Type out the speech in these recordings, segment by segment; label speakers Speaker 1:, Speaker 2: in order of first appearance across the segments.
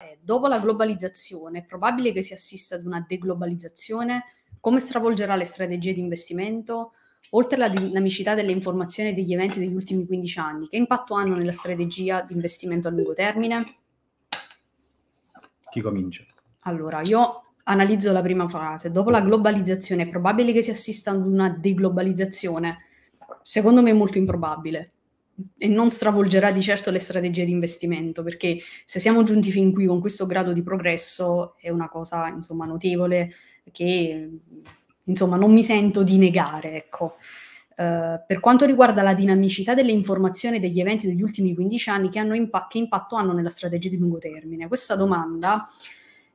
Speaker 1: Eh, dopo la globalizzazione è probabile che si assista ad una deglobalizzazione? Come stravolgerà le strategie di investimento? Oltre alla dinamicità delle informazioni e degli eventi degli ultimi 15 anni, che impatto hanno nella strategia di investimento a lungo termine? Chi comincia? Allora, io analizzo la prima frase. Dopo la globalizzazione è probabile che si assista ad una deglobalizzazione? Secondo me è molto improbabile e non stravolgerà di certo le strategie di investimento, perché se siamo giunti fin qui con questo grado di progresso è una cosa insomma, notevole che insomma, non mi sento di negare. Ecco. Uh, per quanto riguarda la dinamicità delle informazioni degli eventi degli ultimi 15 anni, che, impa- che, impatto hanno nella strategia di lungo termine? Questa domanda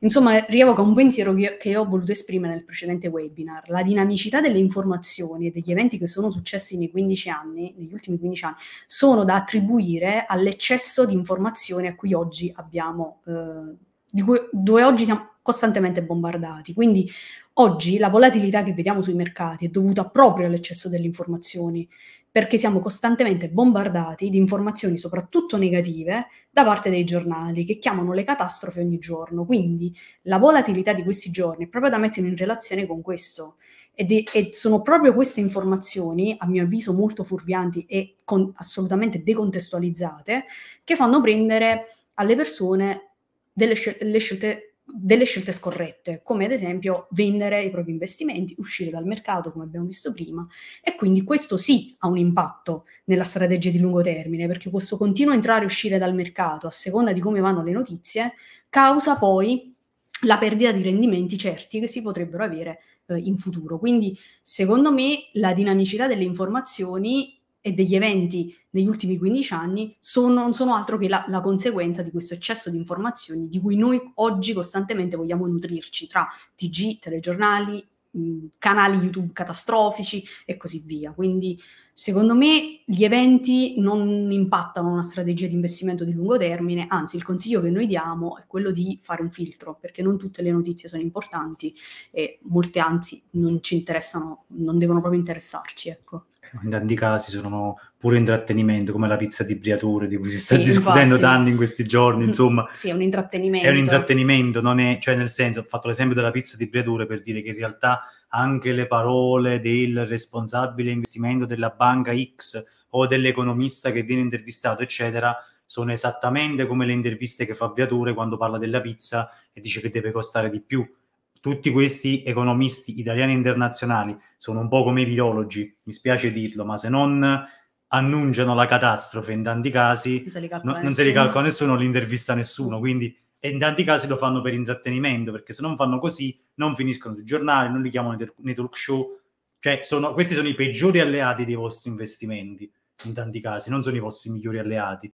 Speaker 1: Insomma, rievoca un pensiero che ho voluto esprimere nel precedente webinar. La dinamicità delle informazioni e degli eventi che sono successi nei 15 anni, negli ultimi 15 anni, sono da attribuire all'eccesso di informazioni a cui oggi abbiamo, eh, di cui, dove oggi siamo costantemente bombardati. Quindi oggi la volatilità che vediamo sui mercati è dovuta proprio all'eccesso delle informazioni perché siamo costantemente bombardati di informazioni soprattutto negative da parte dei giornali che chiamano le catastrofi ogni giorno. Quindi la volatilità di questi giorni è proprio da mettere in relazione con questo. E, di, e sono proprio queste informazioni, a mio avviso molto furbianti e con, assolutamente decontestualizzate, che fanno prendere alle persone delle scel- scelte delle scelte scorrette, come ad esempio vendere i propri investimenti, uscire dal mercato, come abbiamo visto prima, e quindi questo sì ha un impatto nella strategia di lungo termine, perché questo continuo entrare e uscire dal mercato a seconda di come vanno le notizie causa poi la perdita di rendimenti certi che si potrebbero avere eh, in futuro. Quindi, secondo me, la dinamicità delle informazioni e degli eventi negli ultimi 15 anni sono, non sono altro che la, la, conseguenza di questo eccesso di informazioni di cui noi oggi costantemente vogliamo nutrirci tra TG, telegiornali, mh, canali YouTube catastrofici e così via. Quindi secondo me gli eventi non impattano una strategia di investimento di lungo termine, anzi il consiglio che noi diamo è quello di fare un filtro, perché non tutte le notizie sono importanti e molte anzi non ci interessano, non devono proprio interessarci. Ecco
Speaker 2: in tanti casi sono pure intrattenimento, come la pizza di Briatore di cui si sta sì, discutendo infatti. tanto in questi giorni, insomma.
Speaker 1: sì, è un intrattenimento.
Speaker 2: È un intrattenimento, non è, cioè nel senso, ho fatto l'esempio della pizza di Briatore per dire che in realtà anche le parole del responsabile investimento della banca X o dell'economista che viene intervistato, eccetera, sono esattamente come le interviste che fa Briatore quando parla della pizza e dice che deve costare di più tutti questi economisti italiani e internazionali sono un po' come i virologi, mi spiace dirlo, ma se non annunciano la catastrofe in tanti casi, non, se li calcola nessuno, non li intervista nessuno, quindi in tanti casi lo fanno per intrattenimento, perché se non fanno così non finiscono sui giornali, non li chiamano nei talk show, cioè sono, questi sono i peggiori alleati dei vostri investimenti, in tanti casi, non sono i vostri migliori alleati.